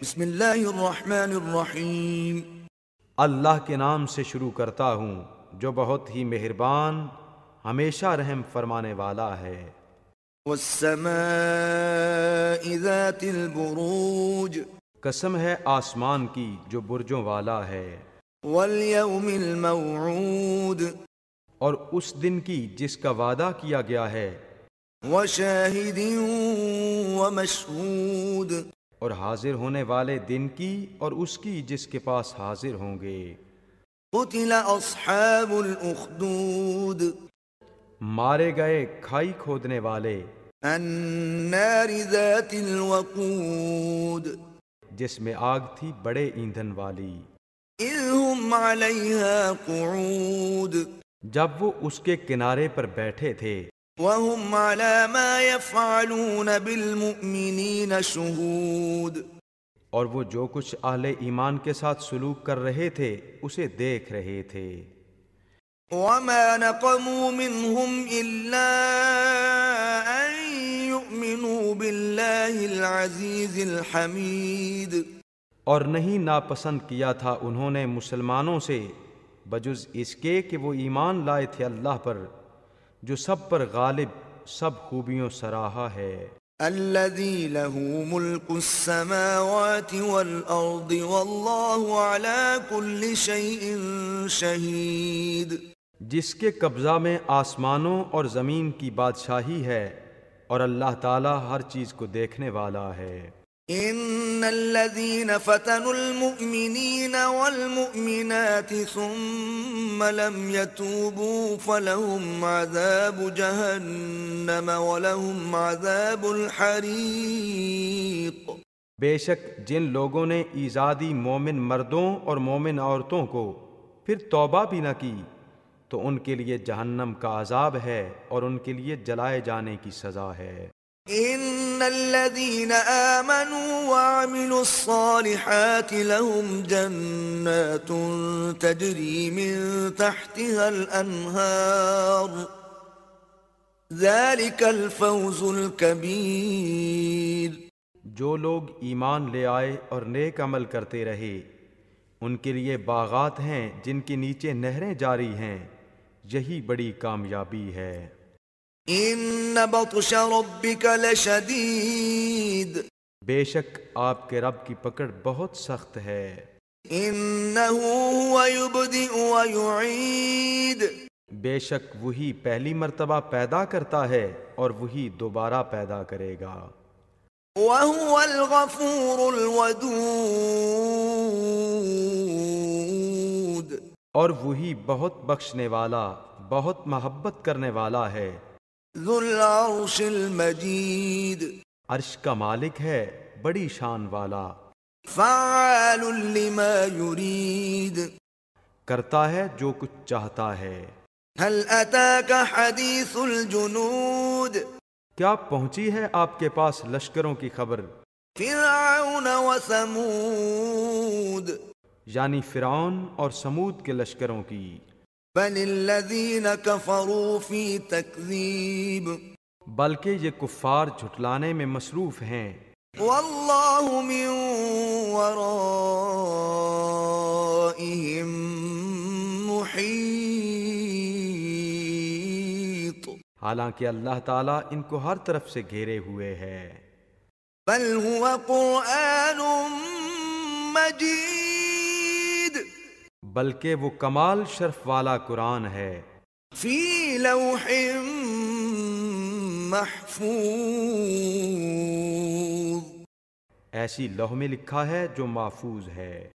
بسم اللہ الرحمن الرحیم اللہ کے نام سے شروع کرتا ہوں جو بہت ہی مہربان ہمیشہ رحم فرمانے والا ہے والسماء ذات البروج قسم ہے آسمان کی جو برجوں والا ہے والیوم الموعود اور اس دن کی جس کا وعدہ کیا گیا ہے وشاہد ومشہود اور حاضر ہونے والے دن کی اور اس کی جس کے پاس حاضر ہوں گے قتل اصحاب الاخدود مارے گئے کھائی کھودنے والے النار ذات الوقود جس میں آگ تھی بڑے ایندھن والی جب وہ اس کے کنارے پر بیٹھے تھے وهم على ما يفعلون بالمؤمنين شهود اور وہ جو کچھ اہل ایمان کے ساتھ سلوک کر رہے تھے اسے دیکھ رہے تھے وما نقموا منهم الا ان يؤمنوا بالله العزيز الحميد اور نہیں ناپسند کیا تھا انہوں نے مسلمانوں سے بجز اس کے کہ وہ ایمان لائے تھے اللہ پر جو سب پر غالب سب خوبیوں سراہا ہے الذي له ملك السماوات والله على كل شيء شهيد جس کے قبضہ میں آسمانوں اور زمین کی بادشاہی ہے اور اللہ تعالی ہر چیز کو دیکھنے والا ہے ان الذين فتنوا المؤمنين والمؤمنات ثم لم يتوبوا فلهم عذاب جهنم ولهم عذاب الحريق بے شک جن لوگوں نے ایزادی مومن مردوں اور مومن عورتوں کو پھر توبہ بھی نہ کی تو ان کے لیے جہنم کا عذاب ہے اور ان کے لیے جلائے جانے کی سزا ہے ان الذين امنوا وعملوا الصالحات لهم جنات تجري من تحتها الانهار ذلك الفوز الكبير جو لوگ ایمان لے آئے اور نیک عمل کرتے رہے ان کے لیے باغات ہیں جن کے نیچے نہریں جاری ہیں یہی بڑی کامیابی ہے ان بطش ربک لشدید بے شک آپ کے رب کی پکڑ بہت سخت ہے بے شک وہی پہلی مرتبہ پیدا کرتا ہے اور وہی دوبارہ پیدا کرے گا اور وہی بہت بخشنے والا بہت محبت کرنے والا ہے ذو العرش المجید عرش کا مالک ہے بڑی شان والا فعال لما یرید کرتا ہے جو کچھ چاہتا ہے هل اتاک الجنود کیا پہنچی ہے آپ کے پاس لشکروں کی خبر فرعون سمود یعنی فرعون اور سمود کے لشکروں کی بل الذين كفروا في تكذيب بلکہ یہ کفار جھٹلانے میں مصروف ہیں والله من ورائهم محيط حالانکہ اللہ تعالیٰ ان کو ہر طرف سے گھیرے ہوئے ہے بل هو قرآن مجید بلکہ وہ کمال شرف والا قرآن ہے فی لوح محفوظ ایسی لوح میں لکھا ہے جو محفوظ ہے